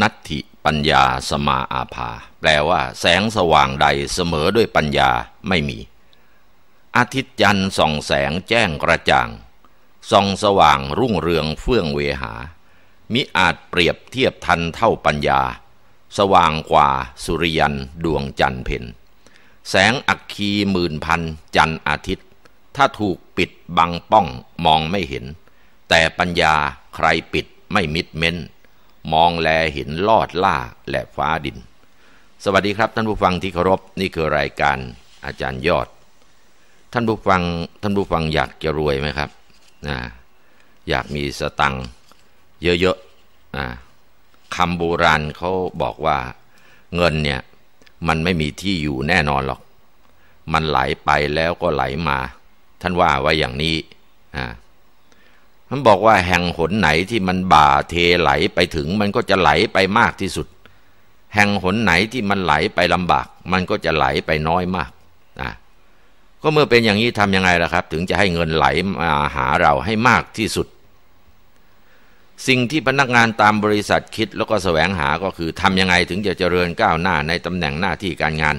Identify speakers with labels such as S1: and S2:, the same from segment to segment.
S1: นัตถิปัญญาสมาอาภา แปลว่าแสงสว่างใดเสมอด้วยปัญญาไม่มี อาทิตย์จันทร์ส่องแสงแจ้งกระจ่างส่องสว่างรุ่งเรืองเฟื่องเวหา มิอาจเปรียบเทียบทันเท่าปัญญา สว่างกว่าสุริยันดวงจันทร์เพนแสงอัคคีหมื่นพันจันทร์อาทิตย์ ถ้าถูกปิดบังป้องมองไม่เห็น แต่ปัญญาใครปิดไม่มิดเม้นมองแลเห็นลอดล่าและฟ้าดิน สวัสดีครับ ท่านผู้ฟังที่เคารพนี่คือรายการอาจารย์ยอด ท่านผู้ฟังท่านผู้ฟังอยากจะรวยไหมครับนะอยากมีสตังค์เยอะๆนะคำโบราณเขาบอกว่าเงินเนี่ย มันไม่มีที่อยู่แน่นอนหรอก มันไหลไปแล้วก็ไหลมา ท่านว่าไว้อย่างนี้นะมันบอกว่าแห่งหนไหนที่มันบ่าเทไหลไปถึง มันก็จะไหลไปมากที่สุด แห่งหนไหนที่มันไหลไปลำบาก มันก็จะไหลไปน้อยมากนะก็เมื่อเป็นอย่างนี้ทำยังไงล่ะครับ ถึงจะให้เงินไหลมาหาเราให้มากที่สุด สิ่งที่พนักงานตามบริษัทคิดแล้วก็แสวงหาก็คือทำยังไงถึงจะเจริญก้าวหน้าในตำแหน่งหน้าที่การงาน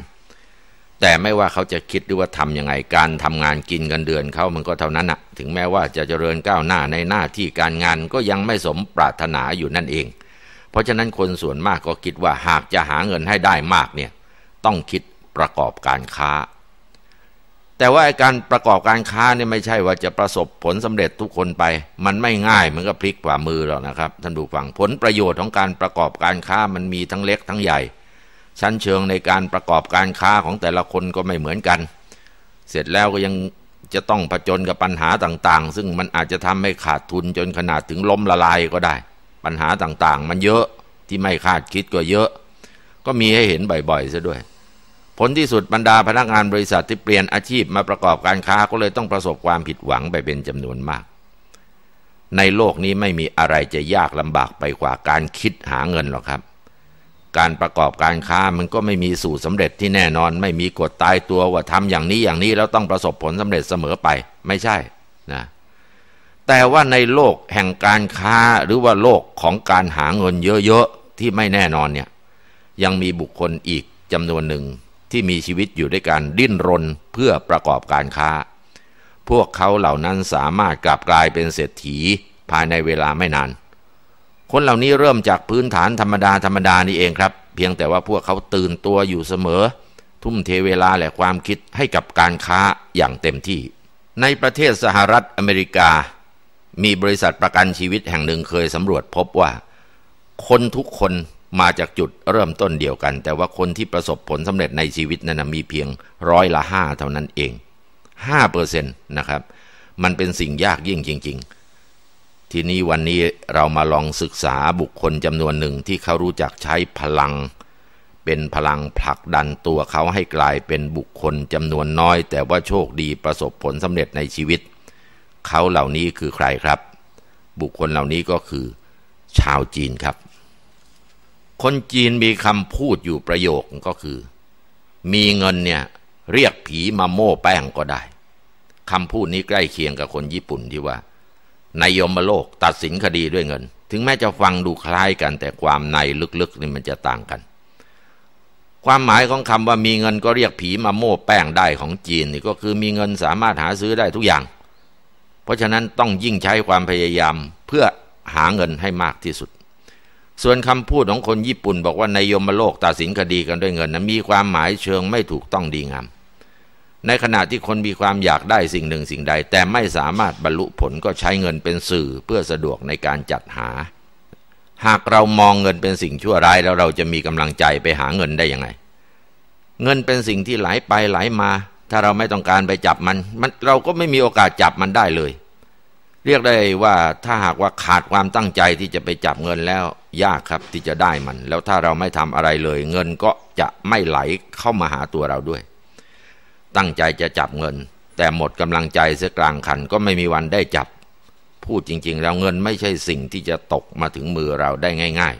S1: แต่ไม่ว่าเขาจะคิดหรือว่าทำยังไง การทำงานกินกันเดือนเขามันก็เท่านั้นอะถึงแม้ว่าจะเจริญก้าวหน้าในหน้าที่การงานก็ยังไม่สมปรารถนาอยู่นั่นเอง เพราะฉะนั้นคนส่วนมากก็คิดว่าหากจะหาเงินให้ได้มากเนี่ยต้องคิดประกอบการค้า แต่ว่าการประกอบการค้าเนี่ยไม่ใช่ว่าจะประสบผลสำเร็จทุกคนไป มันไม่ง่ายมันก็พลิกฝ่ามือหรอกนะครับท่านดูฝฟังผลประโยชน์ของการประกอบการค้ามันมีทั้งเล็กทั้งใหญ่ชั้นเชิงในการประกอบการค้าของแต่ละคนก็ไม่เหมือนกัน เสร็จแล้วก็ยังจะต้องผจญกับปัญหาต่าง ๆ ซึ่งมันอาจจะทำให้ขาดทุนจนขนาดถึงล้มละลายก็ได้ ปัญหาต่างๆ มันเยอะที่ไม่คาดคิดก็เยอะ ก็มีให้เห็นบ่อยๆซะด้วย ผลที่สุดบรรดาพนักงานบริษัทที่เปลี่ยนอาชีพมาประกอบการค้าก็เลยต้องประสบความผิดหวังไปเป็นจำนวนมาก ในโลกนี้ไม่มีอะไรจะยากลำบากไปกว่าการคิดหาเงินหรอกครับการประกอบการค้ามันก็ไม่มีสูตรสาเร็จที่แน่นอน ไม่มีกฎตายตัวว่าทำอย่างนี้อย่างนี้แล้วต้องประสบผลสำเร็จเสมอไปไม่ใช่นะแต่ว่าในโลกแห่งการค้าหรือว่าโลกของการหาเงินเยอะๆที่ไม่แน่นอนเนี่ยยังมีบุคคลอีกจำนวนหนึ่งที่มีชีวิตอยู่ด้วยการ ดิ้นรนเพื่อประกอบการค้า พวกเขาเหล่านั้นสามารถกลับกลายเป็นเศรษฐีภายในเวลาไม่นานคนเหล่านี้เริ่มจากพื้นฐานธรรมดาธรรมดานี่เองครับ เพียงแต่ว่าพวกเขาตื่นตัวอยู่เสมอ ทุ่มเทเวลา และความคิดให้กับการค้าอย่างเต็มที่ ในประเทศสหรัฐอเมริกา มีบริษัทประกันชีวิตแห่งหนึ่งเคยสำรวจพบว่า คนทุกคนมาจากจุดเริ่มต้นเดียวกัน แต่ว่าคนที่ประสบผลสำเร็จในชีวิตนั้นมีเพียงร้อยละห้าเท่านั้นเองาเปอร์เซ็นะครับ มันเป็นสิ่งยากยิ่งจริง ๆทีนี้วันนี้เรามาลองศึกษาบุคคลจำนวนหนึ่งที่เขารู้จักใช้พลัง เป็นพลังผลักดันตัวเขาให้กลายเป็นบุคคลจำนวนน้อย แต่ว่าโชคดีประสบผลสำเร็จในชีวิต เขาเหล่านี้คือใครครับ บุคคลเหล่านี้ก็คือ ชาวจีนครับ คนจีนมีคำพูดอยู่ประโยคก็คือ มีเงินเนี่ย เรียกผีมาโม่แป้งก็ได้คำพูดนี้ใกล้เคียงกับคนญี่ปุ่นที่ว่าในยมโลกตัดสินคดีด้วยเงิน ถึงแม้จะฟังดูคล้ายกัน แต่ความในลึกๆนี่มันจะต่างกัน ความหมายของคำว่ามีเงิน ก็เรียกผีมาโม่แป้งได้ของจีนนี่ก็คือมีเงินสามารถหาซื้อได้ทุกอย่าง เพราะฉะนั้นต้องยิ่งใช้ความพยายามเพื่อหาเงินให้มากที่สุด ส่วนคำพูดของคนญี่ปุ่นบอกว่าในยมโลกตัดสินคดีกันด้วยเงินนะมีความหมายเชิงไม่ถูกต้องดีงามในขณะที่คนมีความอยากได้สิ่งหนึ่งสิ่งใด แต่ไม่สามารถบรรลุผลก็ใช้เงินเป็นสื่อ เพื่อสะดวกในการจัดหา หากเรามองเงินเป็นสิ่งชั่วร้ายแล้วเราจะมีกำลังใจไปหาเงินได้ยังไง เงินเป็นสิ่งที่ไหลไปไหลมา ถ้าเราไม่ต้องการไปจับมันมัน เราก็ไม่มีโอกาสจับมันได้เลย เรียกได้ว่าถ้าหากว่าขาดความตั้งใจที่จะไปจับเงินแล้ว ยากครับที่จะได้มัน แล้วถ้าเราไม่ทำอะไรเลย เงินก็จะไม่ไหลเข้ามาหาตัวเราด้วยตั้งใจจะจับเงิน แต่หมดกำลังใจเสียกลางคันก็ไม่มีวันได้จับพูดจริงๆ แล้วเงินไม่ใช่สิ่งที่จะตกมาถึงมือเราได้ง่าย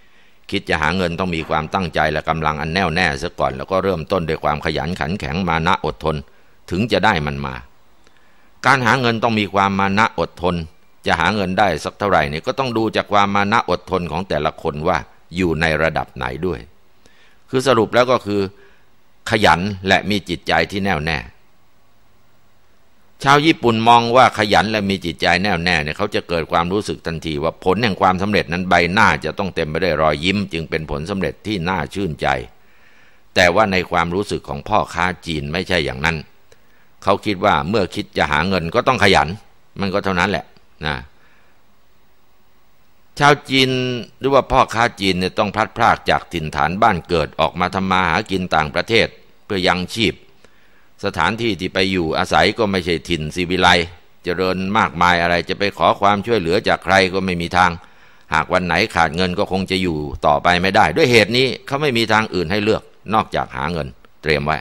S1: ๆ คิดจะหาเงินต้องมีความตั้งใจและกำลังอันแน่วแน่เสียก่อนแล้วก็เริ่มต้น ด้วยความขยันขันแข็งมานะอดทนถึงจะได้มันมา การหาเงินต้องมีความมานะอดทน จะหาเงินได้สักเท่าไหร่เนี่ยก็ต้องดูจากความมานะอดทนของแต่ละคนว่าอยู่ในระดับไหนด้วย คือสรุปแล้วก็คือขยันและมีจิตใจที่แน่วแน่ ชาวญี่ปุ่นมองว่าขยันและมีจิตใจแน่วแน่เนี่ยเขาจะเกิดความรู้สึกทันทีว่าผลแห่งความสำเร็จนั้นใบหน้าจะต้องเต็มไปด้วยรอยยิ้มจึงเป็นผลสำเร็จที่น่าชื่นใจ แต่ว่าในความรู้สึกของพ่อค้าจีนไม่ใช่อย่างนั้น เขาคิดว่าเมื่อคิดจะหาเงินก็ต้องขยัน มันก็เท่านั้นแหละ นะชาวจีนหรือว่าพ่อค้าจีนเนี่ยต้องพลัดพรากจากถิ่นฐานบ้านเกิดออกมาทำมาหากินต่างประเทศเพื่อยังชีพ สถานที่ที่ไปอยู่อาศัยก็ไม่ใช่ถิ่นสีวิไลเจริญมากมายอะไรจะไปขอความช่วยเหลือจากใครก็ไม่มีทาง หากวันไหนขาดเงินก็คงจะอยู่ต่อไปไม่ได้ ด้วยเหตุนี้เขาไม่มีทางอื่นให้เลือก นอกจากหาเงิน เตรียมไว้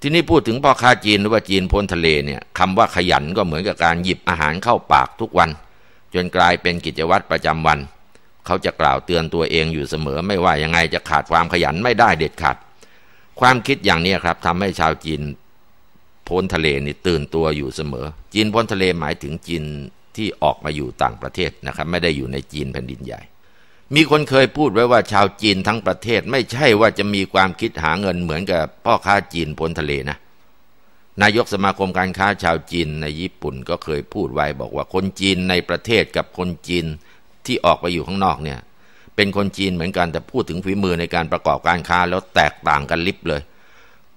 S1: ที่นี้พูดถึงพ่อค้าจีนหรือว่าจีนพ้นทะเลเนี่ยคำว่าขยันก็เหมือนกับการหยิบอาหารเข้าปากทุกวันจนกลายเป็นกิจวัตรประจำวัน เขาจะกล่าวเตือนตัวเองอยู่เสมอ ไม่ว่ายังไง จะขาดความขยันไม่ได้เด็ดขาด ความคิดอย่างนี้ครับทำให้ชาวจีนพ้นทะเลนี่ตื่นตัวอยู่เสมอ จีนพ้นทะเลหมายถึงจีนที่ออกมาอยู่ต่างประเทศนะครับไม่ได้อยู่ในจีนแผ่นดินใหญ่ มีคนเคยพูดไว้ว่าชาวจีนทั้งประเทศไม่ใช่ว่าจะมีความคิดหาเงินเหมือนกับพ่อค้าจีนพ้นทะเลนะนายกสมาคมการค้าชาวจีนในญี่ปุ่นก็เคยพูดไว้บอกว่าคนจีนในประเทศกับคนจีนที่ออกไปอยู่ข้างนอกเนี่ยเป็นคนจีนเหมือนกันแต่พูดถึงฝีมือในการประกอบการค้าแล้วแตกต่างกันลิบเลย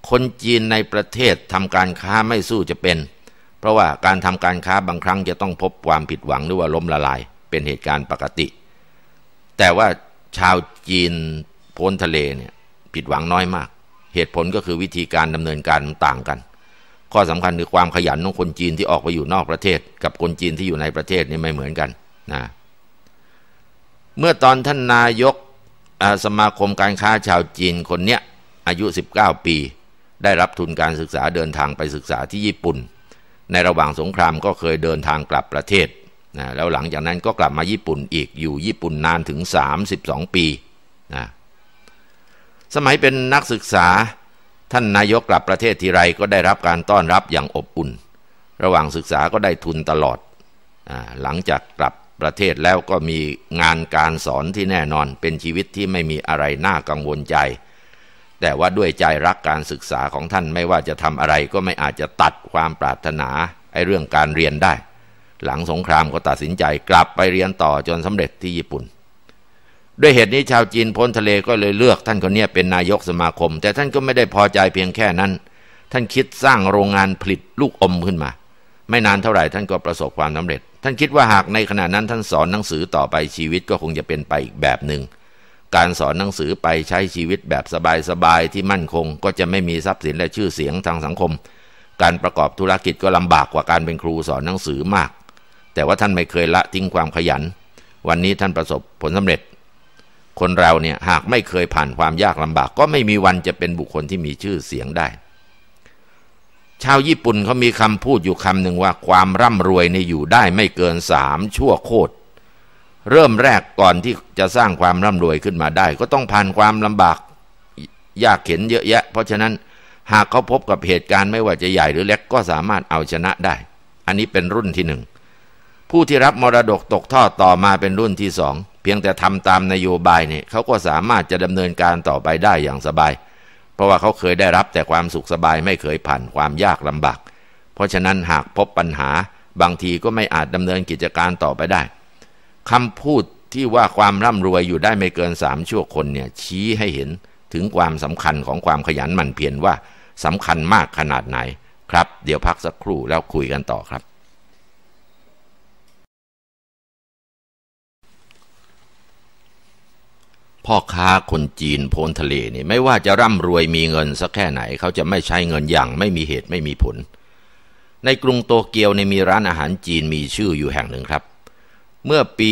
S1: คนจีนในประเทศทำการค้าไม่สู้จะเป็น เพราะว่าการทำการค้าบางครั้งจะต้องพบความผิดหวังหรือว่าล้มละลาย เป็นเหตุการณ์ปกติ แต่ว่าชาวจีนพ้นทะเลเนี่ยผิดหวังน้อยมาก เหตุผลก็คือวิธีการดำเนินการต่างกันข้อสำคัญคือความขยันของคนจีนที่ออกไปอยู่นอกประเทศ กับคนจีนที่อยู่ในประเทศนี่ไม่เหมือนกันนะเมื่อตอนท่านนายกสมาคมการค้าชาวจีนคนเนี้ยอายุ 19 ปี ได้รับทุนการศึกษาเดินทางไปศึกษาที่ญี่ปุ่น ในระหว่างสงครามก็เคยเดินทางกลับประเทศนะแล้วหลังจากนั้นก็กลับมาญี่ปุ่นอีกอยู่ญี่ปุ่นนานถึง 32 ปีนะสมัยเป็นนักศึกษาท่านนายกกลับประเทศทีไรก็ได้รับการต้อนรับอย่างอบอุ่น ระหว่างศึกษาก็ได้ทุนตลอดอหลังจากกลับประเทศแล้วก็มีงานการสอนที่แน่นอนเป็นชีวิตที่ไม่มีอะไรน่ากังวลใจ แต่ว่าด้วยใจรักการศึกษาของท่านไม่ว่าจะทำอะไรก็ไม่อาจจะตัดความปรารถนาไอ้เรื่องการเรียนได้ หลังสงครามก็ตัดสินใจกลับไปเรียนต่อจนสำเร็จที่ญี่ปุ่นด้วยเหตุนี้ชาวจีนพ้นทะเลก็เลยเลือก ท่านคนนี้เป็นนายกสมาคม แต่ท่านก็ไม่ได้พอใจเพียงแค่นั้น ท่านคิดสร้างโรงงานผลิตลูกอมขึ้นมา ไม่นานเท่าไหร่ท่านก็ประสบความสำเร็จ ท่านคิดว่าหากในขณะนั้นท่านสอนหนังสือต่อไปชีวิตก็คงจะเป็นไปอีกแบบหนึ่ง การสอนหนังสือไปใช้ชีวิตแบบสบายๆที่มั่นคงก็จะไม่มีทรัพย์สินและชื่อเสียงทางสังคม การประกอบธุรกิจก็ลำบากกว่าการเป็นครูสอนหนังสือมาก แต่ว่าท่านไม่เคยละทิ้งความขยัน วันนี้ท่านประสบผลสำเร็จคนเราเนี่ย หากไม่เคยผ่านความยากลำบาก ก็ไม่มีวันจะเป็นบุคคลที่มีชื่อเสียงได้ ชาวญี่ปุ่นเขามีคำพูดอยู่คำหนึ่งว่าความร่ำรวยในอยู่ได้ไม่เกินสามชั่วโคตรเริ่มแรกก่อนที่จะสร้างความร่ำรวยขึ้นมาได้ ก็ต้องผ่านความลำบากยากเข็นเยอะแยะ เพราะฉะนั้นหากเขาพบกับเหตุการณ์ไม่ว่าจะใหญ่หรือเล็กก็สามารถเอาชนะได้ อันนี้เป็นรุ่นที่หนึ่งผู้ที่รับมรดกตกทอดต่อมาเป็นรุ่นที่สองเพียงแต่ทำตามนโยบายเนี่ยเขาก็สามารถจะดำเนินการต่อไปได้อย่างสบาย เพราะว่าเขาเคยได้รับแต่ความสุขสบายไม่เคยผ่านความยากลำบากเพราะฉะนั้นหากพบปัญหาบางทีก็ไม่อาจดำเนินกิจการต่อไปได้ คำพูดที่ว่าความร่ำรวยอยู่ได้ไม่เกินสามชั่วคนเนี่ยชี้ให้เห็นถึงความสำคัญของความขยันหมั่นเพียรว่าสำคัญมากขนาดไหน ครับเดี๋ยวพักสักครู่แล้วคุยกันต่อครับพ่อค้าคนจีนโพนทะเลนี่ไม่ว่าจะร่ำรวยมีเงินสักแค่ไหน เขาจะไม่ใช้เงินอย่าง ไม่มีเหตุไม่มีผล ในกรุงโตเกียวในมีร้านอาหารจีนมีชื่ออยู่แห่งหนึ่งครับ เมื่อปี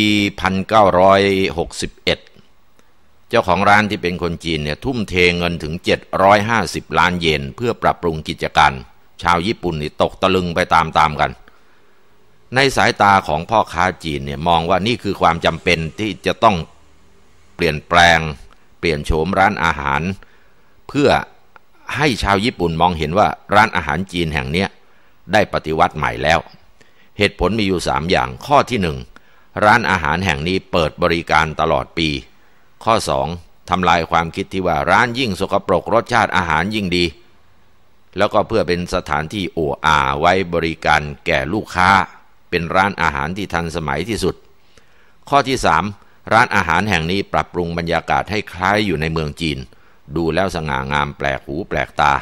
S1: 1961 เจ้าของร้านที่เป็นคนจีนเนี่ยทุ่มเทเงินถึง 750 ล้านเยนเพื่อปรับปรุงกิจการ ชาวญี่ปุ่นนี่ตกตะลึงไปตามๆกัน ในสายตาของพ่อค้าจีนเนี่ยมองว่านี่คือความจำเป็นที่จะต้องปลี่ยนแปลงเปลี่ยนโฉมร้านอาหาร เพื่อให้ชาวญี่ปุ่นมองเห็นว่าร้านอาหารจีนแห่งนี้ได้ปฏิวัติใหม่แล้ว เหตุผลมีอยู่ 3 อย่างข้อที่ 1 ร้านอาหารแห่งนี้เปิดบริการตลอดปี ข้อ2ทำลายความคิดที่ว่าร้านยิ่งสกปรกรสชาติอาหารยิ่งดี แล้วก็เพื่อเป็นสถานที่โอ้อาไว้บริการแก่ลูกค้าเป็นร้านอาหารที่ทันสมัยที่สุด ข้อที่3ร้านอาหารแห่งนี้ปรับปรุงบรรยากาศให้คล้ายอยู่ในเมืองจีน ดูแล้วสง่างามแปลกหูแปลกตา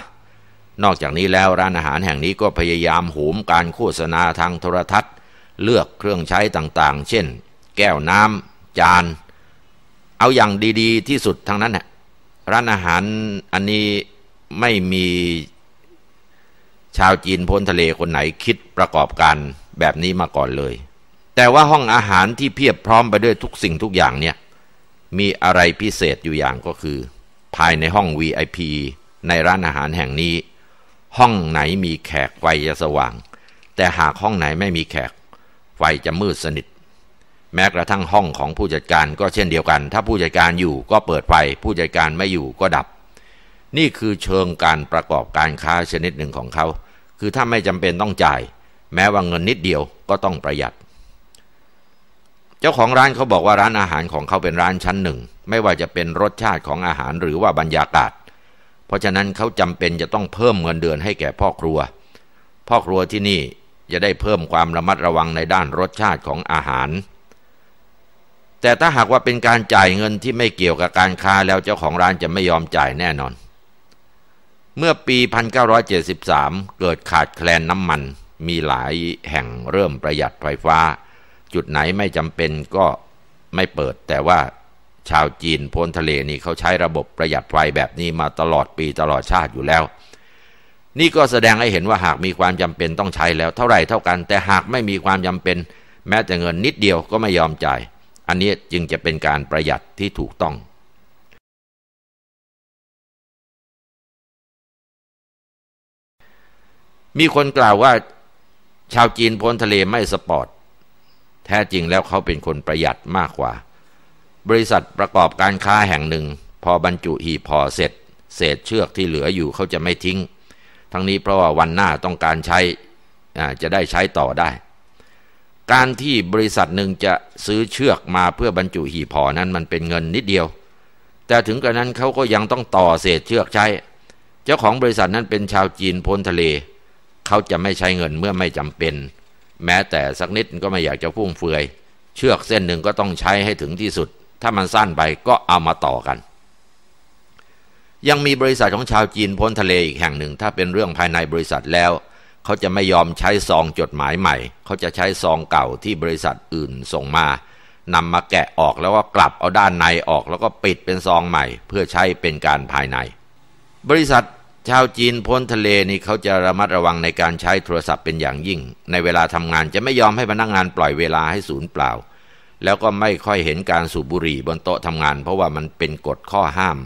S1: นอกจากนี้แล้วร้านอาหารแห่งนี้ก็พยายามโหมการโฆษณาทางโทรทัศน์เลือกเครื่องใช้ต่างๆ เช่นแก้วน้ำจาน เอาอย่างดีๆ ที่สุดทั้งนั้นะร้านอาหารอันนี้ไม่มี ชาวจีนพ้นทะเลคนไหนคิดประกอบการแบบนี้มาก่อนเลยแต่ว่าห้องอาหารที่เพียบพร้อมไปด้วยทุกสิ่งทุกอย่างเนี่ย มีอะไรพิเศษอยู่อย่างก็คือ ภายในห้อง VIP ในร้านอาหารแห่งนี้ ห้องไหนมีแขกไฟจะสว่าง แต่หากห้องไหนไม่มีแขกไฟจะมืดสนิท แม้กระทั่งห้องของผู้จัดการก็เช่นเดียวกัน ถ้าผู้จัดการอยู่ก็เปิดไฟผู้จัดการไม่อยู่ก็ดับ นี่คือเชิงการประกอบการค้าชนิดหนึ่งของเขา คือถ้าไม่จำเป็นต้องจ่าย แม้ว่าเงินนิดเดียวก็ต้องประหยัดเจ้าของร้านเขาบอกว่าร้านอาหารของเขาเป็นร้านชั้นหนึ่ง ไม่ว่าจะเป็นรสชาติของอาหารหรือว่าบรรยากาศ เพราะฉะนั้นเขาจำเป็นจะต้องเพิ่มเงินเดือนให้แก่พ่อครัว พ่อครัวที่นี่จะได้เพิ่มความระมัดระวังในด้านรสชาติของอาหาร แต่ถ้าหากว่าเป็นการจ่ายเงินที่ไม่เกี่ยวกับการค้าแล้วเจ้าของร้านจะไม่ยอมจ่ายแน่นอนเมื่อปี1973เกิดขาดแคลนน้ำมัน มีหลายแห่งเริ่มประหยัดไฟฟ้าจุดไหนไม่จำเป็นก็ไม่เปิดแต่ว่าชาวจีนพ้นทะเลนี่เขาใช้ระบบประหยัดไฟแบบนี้มาตลอดปีตลอดชาติอยู่แล้ว นี่ก็แสดงให้เห็นว่าหากมีความจำเป็นต้องใช้แล้ว เท่าไหร่เท่ากัน แต่หากไม่มีความจำเป็น แม้แต่เงินนิดเดียวก็ไม่ยอมจ่าย อันนี้จึงจะเป็นการประหยัดที่ถูกต้อง มีคนกล่าวว่า ชาวจีนพ้นทะเลไม่สปอร์ตแท้จริงแล้วเขาเป็นคนประหยัดมากกว่า บริษัทประกอบการค้าแห่งหนึ่ง พอบรรจุหีพอเสร็จ เศษเชือกที่เหลืออยู่เขาจะไม่ทิ้ง ทั้งนี้เพราะว่าวันหน้าต้องการใช้จะได้ใช้ต่อได้ การที่บริษัทหนึ่งจะซื้อเชือกมาเพื่อบรรจุหีพอนั้นมันเป็นเงินนิดเดียว แต่ถึงกระนั้นเขาก็ยังต้องต่อเศษเชือกใช้ เจ้าของบริษัทนั้นเป็นชาวจีนพ้นทะเลเขาจะไม่ใช้เงินเมื่อไม่จำเป็นแม้แต่สักนิดก็ไม่อยากจะพุ่งเฟือย เชือกเส้นหนึ่งก็ต้องใช้ให้ถึงที่สุด ถ้ามันสั้นไปก็เอามาต่อกัน ยังมีบริษัทของชาวจีนพ้นทะเลอีกแห่งหนึ่งถ้าเป็นเรื่องภายในบริษัทแล้ว เขาจะไม่ยอมใช้ซองจดหมายใหม่ เขาจะใช้ซองเก่าที่บริษัทอื่นส่งมานำมาแกะออกแล้วก็กลับเอาด้านในออกแล้วก็ปิดเป็นซองใหม่ เพื่อใช้เป็นการภายใน บริษัทชาวจีนพ้นทะเลนี่เขาจะระมัดระวังในการใช้โทรศัพท์เป็นอย่างยิ่ง ในเวลาทำงานจะไม่ยอมให้พนักงานปล่อยเวลาให้สูญเปล่า แล้วก็ไม่ค่อยเห็นการสูบบุหรี่บนโต๊ะทำงาน เพราะว่ามันเป็นกฎข้อห้าม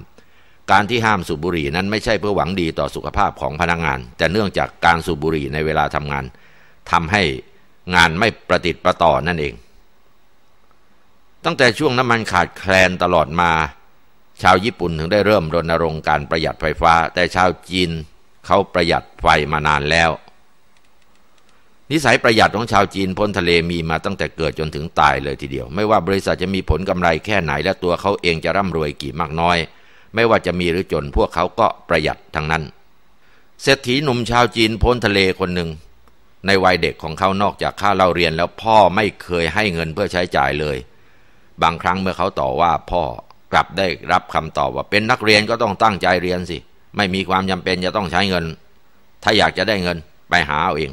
S1: การที่ห้ามสูบบุหรี่นั้นไม่ใช่เพื่อหวังดีต่อสุขภาพของพนักงานแต่เนื่องจากการสูบบุหรี่ในเวลาทำงานทำให้งานไม่ประติดประต่อนั่นเอง ตั้งแต่ช่วงน้ำมันขาดแคลนตลอดมาชาวญี่ปุ่นถึงได้เริ่มรณรงค์การประหยัดไฟฟ้าแต่ชาวจีนเขาประหยัดไฟมานานแล้ว นิสัยประหยัดของชาวจีนพ้นทะเลมีมาตั้งแต่เกิดจนถึงตายเลยทีเดียว ไม่ว่าบริษัทจะมีผลกำไรแค่ไหนและตัวเขาเองจะร่ำรวยกี่มากน้อย ไม่ว่าจะมีหรือจนพวกเขาก็ประหยัดทั้งนั้นเศรษฐีหนุ่มชาวจีนพ้นทะเลคนหนึ่ง ในวัยเด็กของเขานอกจากค่าเล่าเรียนแล้วพ่อไม่เคยให้เงินเพื่อใช้จ่ายเลย บางครั้งเมื่อเขาต่อว่าพ่อกลับได้รับคำตอบว่าเป็นนักเรียนก็ต้องตั้งใจเรียนสิ ไม่มีความจำเป็นจะต้องใช้เงิน ถ้าอยากจะได้เงินไปหาเอาเอง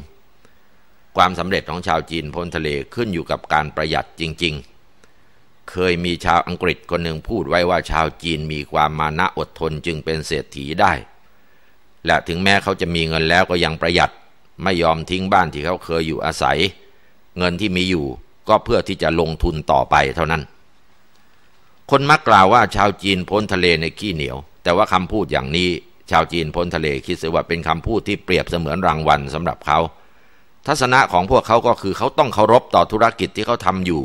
S1: ความสำเร็จของชาวจีนพ้นทะเลขึ้นอยู่กับการประหยัดจริง ๆ เคยมีชาวอังกฤษคนหนึ่งพูดไว้ว่าชาวจีนมีความมานะอดทนจึงเป็นเศรษฐีได้ และถึงแม้เขาจะมีเงินแล้วก็ยังประหยัดไม่ยอมทิ้งบ้านที่เขาเคยอยู่อาศัย เงินที่มีอยู่ก็เพื่อที่จะลงทุนต่อไปเท่านั้นคนมักกล่าวว่าชาวจีนพ้นทะเลในขี้เหนียว แต่ว่าคำพูดอย่างนี้ชาวจีนพ้นทะเลคิดเสียว่าเป็นคำพูดที่เปรียบเสมือนรางวัลสำหรับเขา ทัศนะของพวกเขาก็คือเขาต้องเคารพต่อธุรกิจที่เขาทำอยู่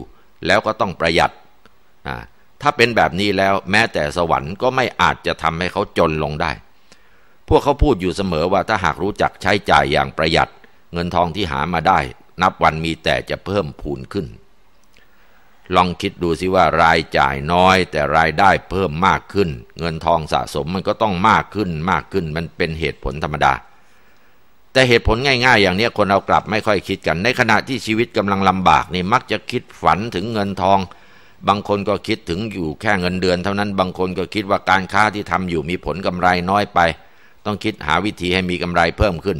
S1: แล้วก็ต้องประหยัดถ้าเป็นแบบนี้แล้วแม้แต่สวรรค์ก็ไม่อาจจะทำให้เขาจนลงได้ พวกเขาพูดอยู่เสมอว่าถ้าหากรู้จักใช้จ่ายอย่างประหยัด เงินทองที่หามาได้ นับวันมีแต่จะเพิ่มพูนขึ้นลองคิดดูสิว่ารายจ่ายน้อย แต่รายได้เพิ่มมากขึ้น เงินทองสะสมมันก็ต้องมากขึ้นมากขึ้นมันเป็นเหตุผลธรรมดา แต่เหตุผลง่ายๆ อย่างนี้คนเรากลับไม่ค่อยคิดกันในขณะที่ชีวิตกำลังลำบากนี่มักจะคิดฝันถึงเงินทอง บางคนก็คิดถึงอยู่แค่เงินเดือนเท่านั้นบางคนก็คิดว่าการค้าที่ทำอยู่มีผลกำไรน้อยไป ต้องคิดหาวิธีให้มีกำไรเพิ่มขึ้น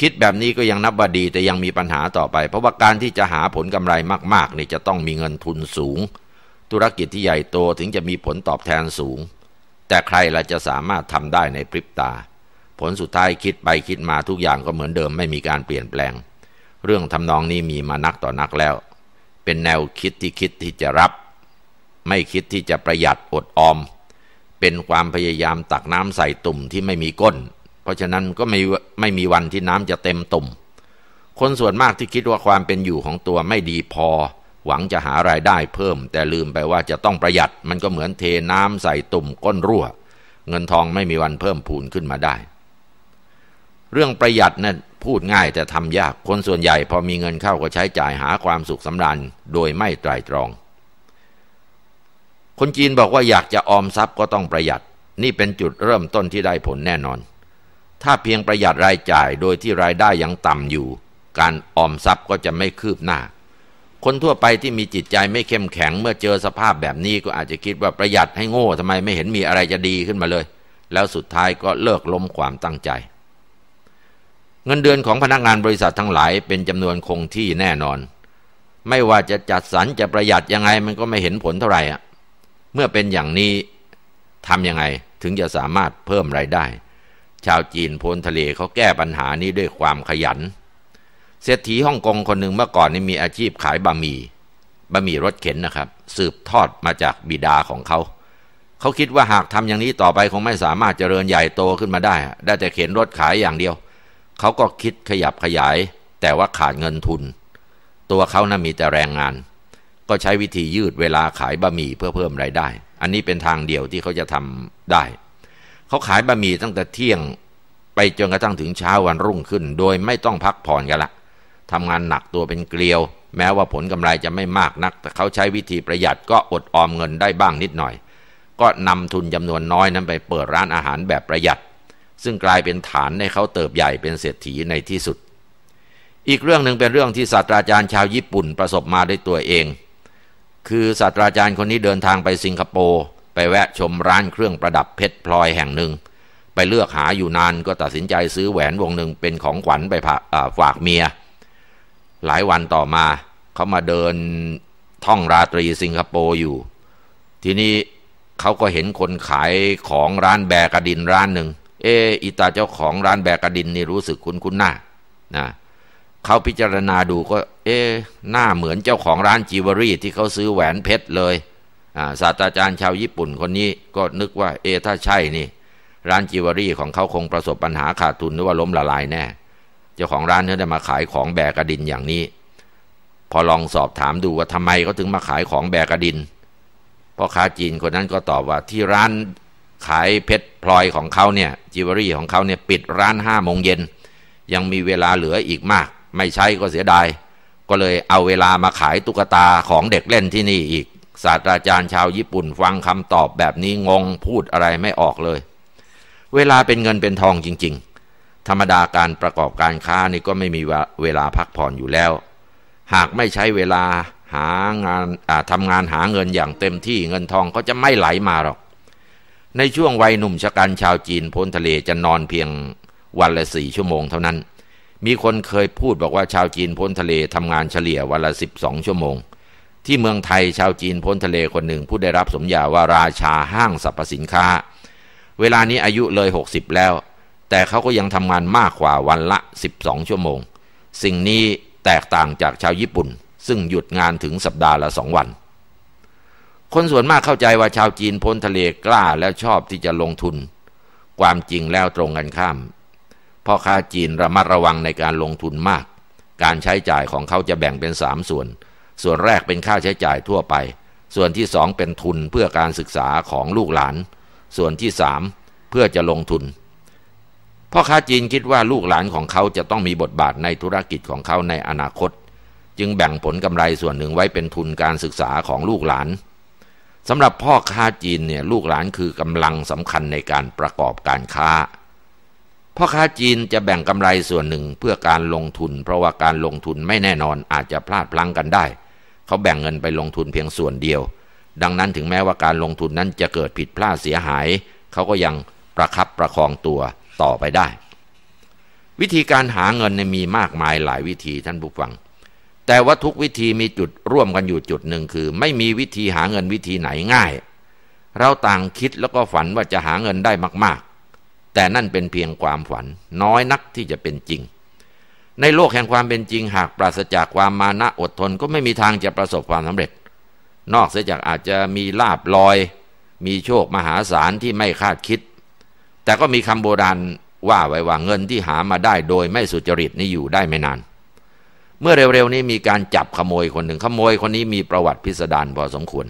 S1: คิดแบบนี้ก็ยังนับว่าดี แต่ยังมีปัญหาต่อไป เพราะว่าการที่จะหาผลกำไรมากๆนี่จะต้องมีเงินทุนสูง ธุรกิจที่ใหญ่โตถึงจะมีผลตอบแทนสูง แต่ใครล่ะจะสามารถทำได้ในพริบตา ผลสุดท้ายคิดไปคิดมาทุกอย่างก็เหมือนเดิม ไม่มีการเปลี่ยนแปลง เรื่องทำนองนี้มีมานักต่อนักแล้ว เป็นแนวคิดที่คิดที่จะรับ ไม่คิดที่จะประหยัดอดออมเป็นความพยายามตักน้ำใส่ตุ่มที่ไม่มีก้นเพราะฉะนั้นก็ไม่ไม่มีวันที่น้ำจะเต็มตุ่ม คนส่วนมากที่คิดว่าความเป็นอยู่ของตัวไม่ดีพอ หวังจะหารายได้เพิ่ม แต่ลืมไปว่าจะต้องประหยัดมันก็เหมือนเทน้ำใส่ตุ่มก้นรั่ว เงินทองไม่มีวันเพิ่มพูนขึ้นมาได้ เรื่องประหยัดนะั้นพูดง่ายแต่ทำยาก คนส่วนใหญ่พอมีเงินเข้าก็ใช้จ่ายหาความสุขสำราญโดยไม่ไตรตรอง คนจีนบอกว่าอยากจะออมทรัพย์ก็ต้องประหยัด นี่เป็นจุดเริ่มต้นที่ได้ผลแน่นอนถ้าเพียงประหยัดรายจ่ายโดยที่รายได้ยังต่ำอยู่ การออมทรัพย์ก็จะไม่คืบหน้า คนทั่วไปที่มีจิตใจไม่เข้มแข็ง เมื่อเจอสภาพแบบนี้ก็อาจจะคิดว่าประหยัดให้โง่ทำไมไม่เห็นมีอะไรจะดีขึ้นมาเลย แล้วสุดท้ายก็เลิกล้มความตั้งใจ เงินเดือนของพนักงานบริษัททั้งหลาย เป็นจำนวนคงที่แน่นอน ไม่ว่าจะจัดสรรจะประหยัดยังไงมันก็ไม่เห็นผลเท่าไหร่เมื่อเป็นอย่างนี้ทำยังไงถึงจะสามารถเพิ่มรายได้ชาวจีนพ้นทะเลเขาแก้ปัญหานี้ด้วยความขยันเศรษฐีฮ่องกงคนหนึ่งเมื่อก่อนนี้มีอาชีพขายบะหมี่บะหมี่รถเข็นนะครับ สืบทอดมาจากบิดาของเขา เขาคิดว่าหากทำอย่างนี้ต่อไปคงไม่สามารถเจริญใหญ่โตขึ้นมาได้ได้แต่เข็นรถขายอย่างเดียว เขาก็คิดขยับขยาย แต่ว่าขาดเงินทุน ตัวเขานะ่ะมีแต่แรงงาน ก็ใช้วิธียืดเวลาขายบะหมี่เพื่อเพิ่มรายได้ อันนี้เป็นทางเดียวที่เขาจะทำได้เขาขายบะหมี่ตั้งแต่เที่ยงไปจนกระทั่งถึงเช้าวันรุ่งขึ้น โดยไม่ต้องพักผ่อนกันละ ทำงานหนักตัวเป็นเกลียว แม้ว่าผลกำไรจะไม่มากนัก แต่เขาใช้วิธีประหยัดก็อดออมเงินได้บ้างนิดหน่อย ก็นำทุนจำนวนน้อยนั้นไปเปิดร้านอาหารแบบประหยัด ซึ่งกลายเป็นฐานให้เขาเติบใหญ่เป็นเศรษฐีในที่สุด อีกเรื่องหนึ่งเป็นเรื่องที่ศาสตราจารย์ชาวญี่ปุ่นประสบมาด้วยตัวเอง คือศาสตราจารย์คนนี้เดินทางไปสิงคโปร์ไปแวะชมร้านเครื่องประดับเพชรพลอยแห่งหนึ่ง ไปเลือกหาอยู่นานก็ตัดสินใจซื้อแหวนวงหนึ่งเป็นของขวัญไปฝากเมีย หลายวันต่อมาเขามาเดินท่องราตรีสิงคโปร์อยู่ ทีนี้เขาก็เห็นคนขายของร้านแบกระดินร้านหนึ่งเอออิตาเจ้าของร้านแบกระดินนี่รู้สึกคุ้นคุ้นหน้านะเขาพิจารณาดูก็เอ๊หน้าเหมือนเจ้าของร้านจิวเวอรี่ที่เขาซื้อแหวนเพชรเลยศาสตราจารย์ชาวญี่ปุ่นคนนี้ก็นึกว่าเอถ้าใช่นี่ ร้านจิวเวลรี่ของเขาคงประสบปัญหาขาดทุนหรือว่าล้มละลายแน่เจ้าของร้านเขาได้มาขายของแบกกระดินอย่างนี้ พอลองสอบถามดูว่าทำไมเขาถึงมาขายของแบกกระดินพ่อค้าจีนคนนั้นก็ตอบว่าที่ร้านขายเพชรพลอยของเขาเนี่ยจิวเวลรี่ของเขาเนี่ยปิดร้านห้าโมงเย็น ยังมีเวลาเหลืออีกมาก ไม่ใช่ก็เสียดายก็เลยเอาเวลามาขายตุ๊กตาของเด็กเล่นที่นี่อีกศาสตราจารย์ชาวญี่ปุ่นฟังคำตอบแบบนี้งงพูดอะไรไม่ออกเลย เวลาเป็นเงินเป็นทองจริงๆ ธรรมดาการประกอบการค้านี่ก็ไม่มีเวลาพักผ่อนอยู่แล้ว หากไม่ใช้เวลาหางานทำงานหาเงินอย่างเต็มที่เงินทองก็จะไม่ไหลมาหรอก ในช่วงวัยหนุ่มชะกันชาวจีนพ้นทะเลจะนอนเพียงวันละสี่ชั่วโมงเท่านั้น มีคนเคยพูดบอกว่า ชาวจีนพ้นทะเลทำงานเฉลี่ยวันละสิบสองชั่วโมงที่เมืองไทยชาวจีนพ้นทะเลคนหนึ่งผู้ได้รับสมญาว่าราชาห้างสรรพสินค้า เวลานี้อายุเลย60 แล้ว แต่เขาก็ยังทำงานมากกว่าวันละ12ชั่วโมง สิ่งนี้แตกต่างจากชาวญี่ปุ่น ซึ่งหยุดงานถึงสัปดาห์ละสองวัน คนส่วนมากเข้าใจว่าชาวจีนพ้นทะเลกล้าและชอบที่จะลงทุน ความจริงแล้วตรงกันข้ามพ่อค้าจีนระมัดระวังในการลงทุนมาก การใช้จ่ายของเขาจะแบ่งเป็นสามส่วนส่วนแรกเป็นค่าใช้จ่ายทั่วไป ส่วนที่สองเป็นทุนเพื่อการศึกษาของลูกหลาน ส่วนที่สามเพื่อจะลงทุน พ่อค้าจีนคิดว่าลูกหลานของเขาจะต้องมีบทบาทในธุรกิจของเขาในอนาคต จึงแบ่งผลกำไรส่วนหนึ่งไว้เป็นทุนการศึกษาของลูกหลานสำหรับพ่อค้าจีนเนี่ยลูกหลานคือกำลังสำคัญในการประกอบการค้า พ่อค้าจีนจะแบ่งกำไรส่วนหนึ่งเพื่อการลงทุน เพราะว่าการลงทุนไม่แน่นอนอาจจะพลาดพลั้งกันได้เขาแบ่งเงินไปลงทุนเพียงส่วนเดียว ดังนั้นถึงแม้ว่าการลงทุนนั้นจะเกิดผิดพลาดเสียหาย เขาก็ยังประคับประคองตัวต่อไปได้ วิธีการหาเงินมีมากมายหลายวิธีท่านผู้ฟัง แต่ว่าทุกวิธีมีจุดร่วมกันอยู่จุดหนึ่งคือ ไม่มีวิธีหาเงินวิธีไหนง่าย เราต่างคิดแล้วก็ฝันว่าจะหาเงินได้มากๆแต่นั่นเป็นเพียงความฝันน้อยนักที่จะเป็นจริงในโลกแห่งความเป็นจริงหากปราศจากความมานะอดทนก็ไม่มีทางจะประสบความสำเร็จ นอกเสียจากอาจจะมีลาบลอยมีโชคมหาศาลที่ไม่คาดคิด แต่ก็มีคำโบราณว่าไว้ว่าเงินที่หามาได้โดยไม่สุจริตนี่อยู่ได้ไม่นาน เมื่อเร็ว ๆ นี้มีการจับขโมยคนหนึ่งขโมยคนนี้มีประวัติพิสดารพอสมควร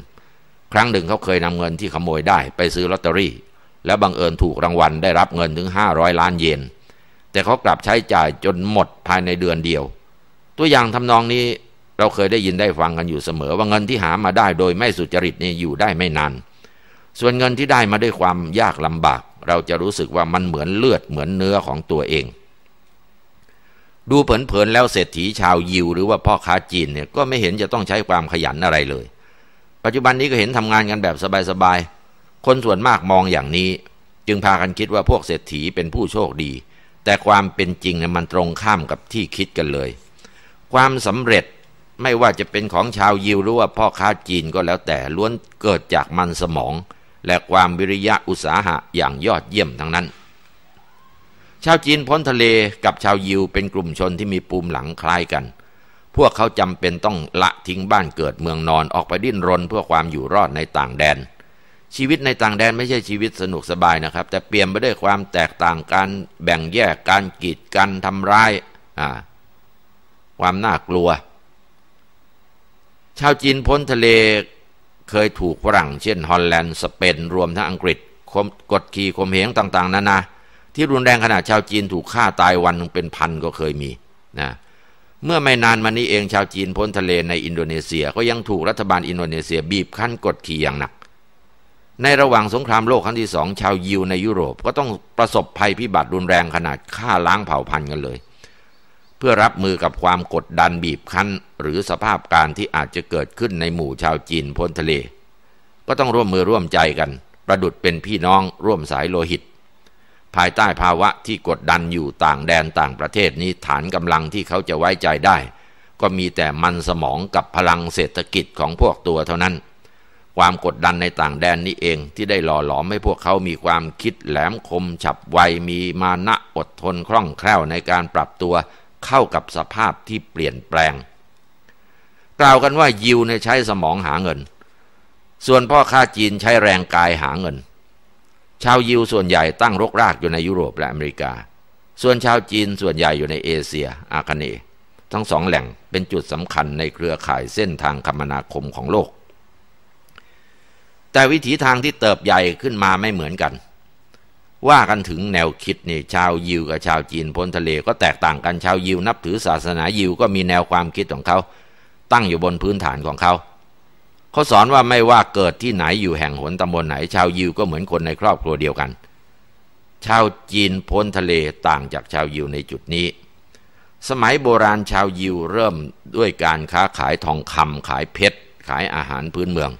S1: ครั้งหนึ่งเขาเคยนำเงินที่ขโมยได้ไปซื้อลอตเตอรี่ และบังเอิญถูกรางวัล ได้รับเงินถึง500ล้านเยนแต่เขากลับใช้จ่ายจนหมดภายในเดือนเดียว ตัวอย่างทำนองนี้เราเคยได้ยินได้ฟังกันอยู่เสมอ ว่าเงินที่หามาได้โดยไม่สุจริตนี่อยู่ได้ไม่นาน ส่วนเงินที่ได้มาด้วยความยากลำบาก เราจะรู้สึกว่ามันเหมือนเลือดเหมือนเนื้อของตัวเอง ดูเผินๆแล้วเศรษฐีชาวยิวหรือว่าพ่อค้าจีนเนี่ยก็ไม่เห็นจะต้องใช้ความขยันอะไรเลย ปัจจุบันนี้ก็เห็นทำงานกันแบบสบายๆ คนส่วนมากมองอย่างนี้จึงพากันคิดว่าพวกเศรษฐีเป็นผู้โชคดีแต่ความเป็นจริงเนี่ยมันตรงข้ามกับที่คิดกันเลย ความสำเร็จไม่ว่าจะเป็นของชาวยิวหรือว่าพ่อค้าจีนก็แล้วแต่ล้วนเกิดจากมันสมอง และความวิริยะอุตสาหะอย่างยอดเยี่ยมทั้งนั้น ชาวจีนพ้นทะเลกับชาวยิวเป็นกลุ่มชนที่มีปูมหลังคล้ายกัน พวกเขาจำเป็นต้องละทิ้งบ้านเกิดเมืองนอนออกไปดิ้นรนเพื่อความอยู่รอดในต่างแดนชีวิตในต่างแดนไม่ใช่ชีวิตสนุกสบายนะครับ แต่เปลี่ยนไปด้วยความแตกต่างการแบ่งแยกการกีดกันทำร้ายความน่ากลัว ชาวจีนพ้นทะเลเคยถูกฝรั่ง เช่น ฮอลแลนด์สเปนรวมทั้งอังกฤษกดขี่ข่มเหงต่างๆนานา ที่รุนแรงขนาดชาวจีนถูกฆ่าตายวันเป็นพันก็เคยมีนะเมื่อไม่นานมานี้เองชาวจีนพ้นทะเลใน อินโดนีเซีย ก็ยังถูกรัฐบาล อินโดนีเซีย บีบคั้น กดขี่อย่างหนักในระหว่างสงครามโลกครั้งที่สองชาวยิวในยุโรปก็ต้องประสบภัยพิบัติรุนแรงขนาดฆ่าล้างเผ่าพันธุ์กันเลย เพื่อรับมือกับความกดดันบีบคั้นหรือสภาพการที่อาจจะเกิดขึ้นในหมู่ชาวจีนพ้นทะเล ก็ต้องร่วมมือร่วมใจกัน ประดุดเป็นพี่น้องร่วมสายโลหิต ภายใต้ภาวะที่กดดันอยู่ต่างแดนต่างประเทศนี้ฐานกำลังที่เขาจะไว้ใจได้ ก็มีแต่มันสมองกับพลังเศรษฐกิจของพวกตัวเท่านั้นความกดดันในต่างแดนนี้เองที่ได้หล่อหลอมให้พวกเขามีความคิดแหลมคม ฉับไวมีมานะ อดทนคล่องแคล่วในการปรับตัวเข้ากับสภาพที่เปลี่ยนแปลง กล่าวกันว่ายิวในใช้สมองหาเงิน ส่วนพ่อค้าจีนใช้แรงกายหาเงิน ชาวยิวส่วนใหญ่ตั้งรกรากอยู่ในยุโรปและอเมริกา ส่วนชาวจีนส่วนใหญ่อยู่ในเอเชีย อาคเนย์ทั้งสองแหล่งเป็นจุดสำคัญในเครือข่ายเส้นทางคมนาคมของโลกแต่วิถีทางที่เติบใหญ่ขึ้นมาไม่เหมือนกัน ว่ากันถึงแนวคิดนี่ชาวยิว กับชาวจีนพ้นทะเลก็แตกต่างกันชาวยิวนับถือศาสนายิวก็มีแนวความคิดของเขาตั้งอยู่บนพื้นฐานของเขาเขาสอนว่าไม่ว่าเกิดที่ไหนอยู่แห่งหนตำบลไหนชาวยิว ก็เหมือนคนในครอบครัวเดียวกัน ชาวจีนพ้นทะเลต่างจากชาวยิวในจุดนี้ สมัยโบราณชาวยิวเริ่มด้วยการค้าขายทองคำขายเพชรขายอาหารพื้นเมือง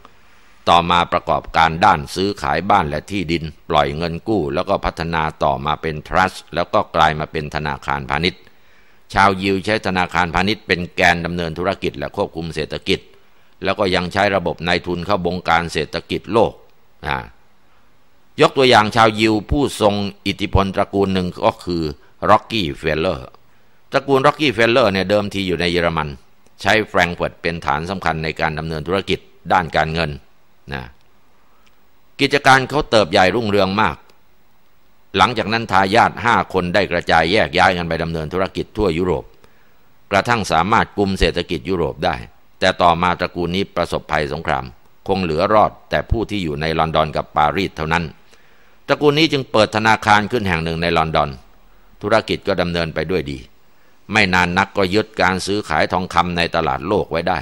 S1: ต่อมาประกอบการด้านซื้อขายบ้านและที่ดิน ปล่อยเงินกู้ แล้วก็พัฒนาต่อมาเป็นทรัสต์แล้วก็กลายมาเป็นธนาคารพาณิชย์ ชาวยิวใช้ธนาคารพาณิชย์เป็นแกนดำเนินธุรกิจและควบคุมเศรษฐกิจ แล้วก็ยังใช้ระบบนายทุนเข้าบงการเศรษฐกิจโลกนะยกตัวอย่างชาวยิวผู้ทรงอิทธิพลตระกูลหนึ่งก็คือร็อกกี้เฟลเลอร์ตระกูลร็อกกี้เฟลเลอร์เนี่ยเดิมทีอยู่ในเยอรมัน ใช้แฟรงก์เฟิร์ตเป็นฐานสำคัญในการดำเนินธุรกิจด้านการเงินนะกิจการเขาเติบใหญ่รุ่งเรืองมาก หลังจากนั้นทายาทห้าคนได้กระจายแยกย้ายกันไปดำเนินธุรกิจทั่วยุโรป กระทั่งสามารถกุมเศรษฐกิจยุโรปได้ แต่ต่อมาตระกูลนี้ประสบภัยสงคราม คงเหลือรอดแต่ผู้ที่อยู่ในลอนดอนกับปารีสเท่านั้น ตระกูลนี้จึงเปิดธนาคารขึ้นแห่งหนึ่งในลอนดอน ธุรกิจก็ดำเนินไปด้วยดี ไม่นานนักก็ยึดการซื้อขายทองคำในตลาดโลกไว้ได้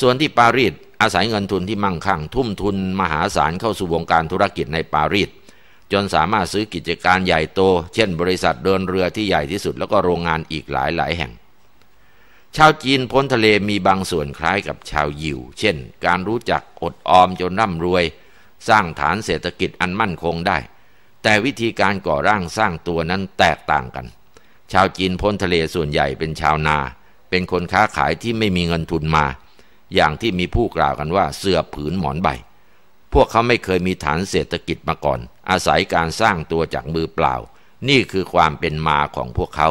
S1: ส่วนที่ปารีสอาศัยเงินทุนที่มั่งคั่งทุ่มทุนมหาศาลเข้าสู่วงการธุรกิจในปารีสจนสามารถซื้อกิจการใหญ่โต เช่นบริษัทเดินเรือที่ใหญ่ที่สุดแล้วก็โรงงานอีกหลายหลายแห่ง ชาวจีนพ้นทะเลมีบางส่วนคล้ายกับชาวยิว เช่นการรู้จักอดออมจนร่ำรวยสร้างฐานเศรษฐกิจอันมั่นคงได้ แต่วิธีการก่อร่างสร้างตัวนั้นแตกต่างกัน ชาวจีนพ้นทะเลส่วนใหญ่เป็นชาวนา เป็นคนค้าขายที่ไม่มีเงินทุนมาอย่างที่มีผู้กล่าวกันว่าเสื้อผืนหมอนใบ พวกเขาไม่เคยมีฐานเศรษฐกิจมาก่อน อาศัยการสร้างตัวจากมือเปล่า นี่คือความเป็นมาของพวกเขา